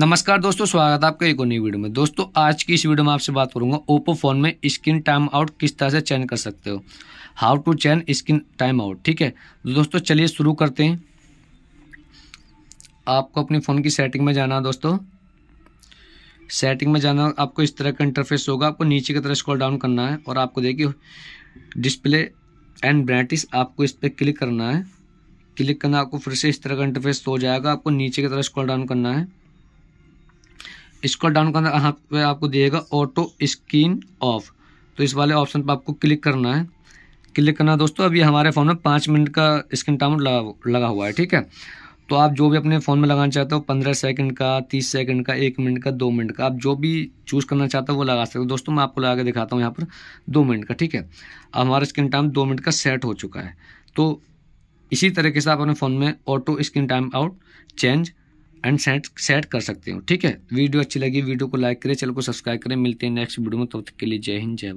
नमस्कार दोस्तों स्वागत है आपका एक और नई वीडियो में दोस्तों आज की इस वीडियो में आपसे बात करूंगा ओप्पो फ़ोन में स्क्रीन टाइम आउट किस तरह से चैन कर सकते हो how to change screen time out ठीक है तो दोस्तों चलिए शुरू करते हैं आपको अपने फ़ोन की सेटिंग में जाना है दोस्तों सेटिंग में जाना आपको इस तरह का इंटरफेस होगा आपको नीचे की तरह स्क्रॉल डाउन करना है और आपको देखिए डिस्प्ले एंड ब्राइटिस आपको इस पर क्लिक करना है क्लिक करना आपको फिर से इस तरह का इंटरफेस हो जाएगा आपको नीचे की तरह स्क्रॉल डाउन करना है इसको डाउन करना यहाँ पे आपको दिएगा ऑटो स्क्रीन ऑफ तो इस वाले ऑप्शन पर आपको क्लिक करना है क्लिक करना दोस्तों अभी हमारे फ़ोन में पाँच मिनट का स्क्रीन टाइम लगा लगा हुआ है ठीक है तो आप जो भी अपने फ़ोन में लगाना चाहते हो पंद्रह सेकंड का तीस सेकंड का एक मिनट का दो मिनट का आप जो भी चूज़ करना चाहते हो वो लगा सकते हो दोस्तों मैं आपको लगा के दिखाता हूँ यहाँ पर दो मिनट का ठीक है हमारा स्क्रीन टाइम दो मिनट का सेट हो चुका है तो इसी तरीके से आप अपने फ़ोन में auto screen time out change and set set कर सकते हो ठीक है वीडियो अच्छी लगी वीडियो को लाइक करें चैनल को सब्सक्राइब करें मिलते हैं नेक्स्ट वीडियो में तब तो तक के लिए जय हिंद जय